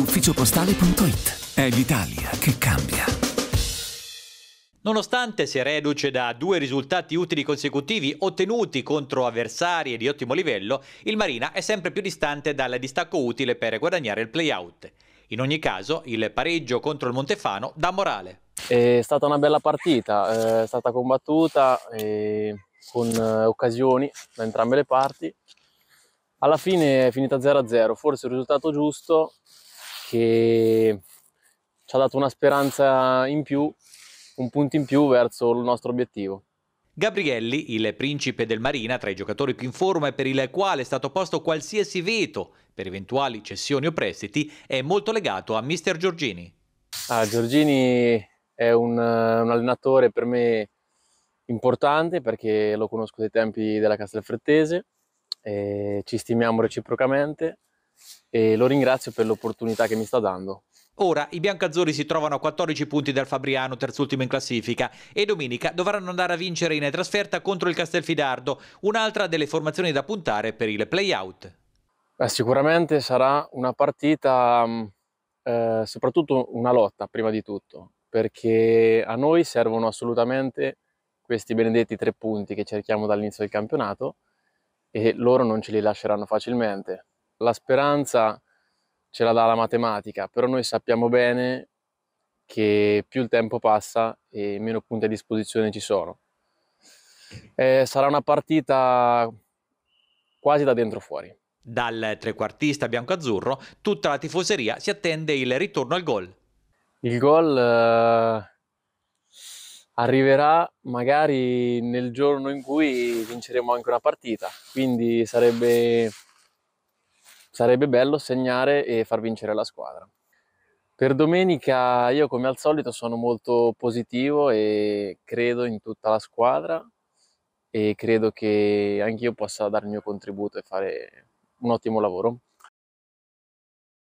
ufficiopostale.it. È l'Italia che cambia. Nonostante sia reduce da due risultati utili consecutivi ottenuti contro avversari di ottimo livello, il Marina è sempre più distante dal distacco utile per guadagnare il playout. In ogni caso, il pareggio contro il Montefano dà morale. È stata una bella partita, eh, è stata combattuta con eh, occasioni da entrambe le parti. Alla fine è finita 0-0, forse il risultato giusto, che ci ha dato una speranza in più, un punto in più verso il nostro obiettivo. Gabrielli, il principe del Marina, tra i giocatori più in forma e per il quale è stato posto qualsiasi veto per eventuali cessioni o prestiti, è molto legato a Mister Giorgini. Ah, Giorgini è un, un, allenatore per me importante perché lo conosco dai tempi della Castelfrettese, e eh, ci stimiamo reciprocamente e lo ringrazio per l'opportunità che mi sta dando. Ora i biancazzurri si trovano a 14 punti dal Fabriano, terzultimo in classifica, e domenica dovranno andare a vincere in trasferta contro il Castelfidardo, un'altra delle formazioni da puntare per il play-out. Beh, sicuramente sarà una partita, mm, eh, soprattutto una lotta prima di tutto, perché a noi servono assolutamente questi benedetti tre punti che cerchiamo dall'inizio del campionato e loro non ce li lasceranno facilmente la speranza ce la dà la matematica, però noi sappiamo bene che più il tempo passa e meno punti a disposizione ci sono. Eh, sarà una partita quasi da dentro fuori. Dal trequartista bianco-azzurro, tutta la tifoseria si attende il ritorno al gol. Il gol eh, arriverà magari nel giorno in cui vinceremo anche una partita, quindi sarebbe sarebbe bello segnare e far vincere la squadra. Per domenica io come al solito sono molto positivo e credo in tutta la squadra e credo che anch'io possa dare il mio contributo e fare un ottimo lavoro.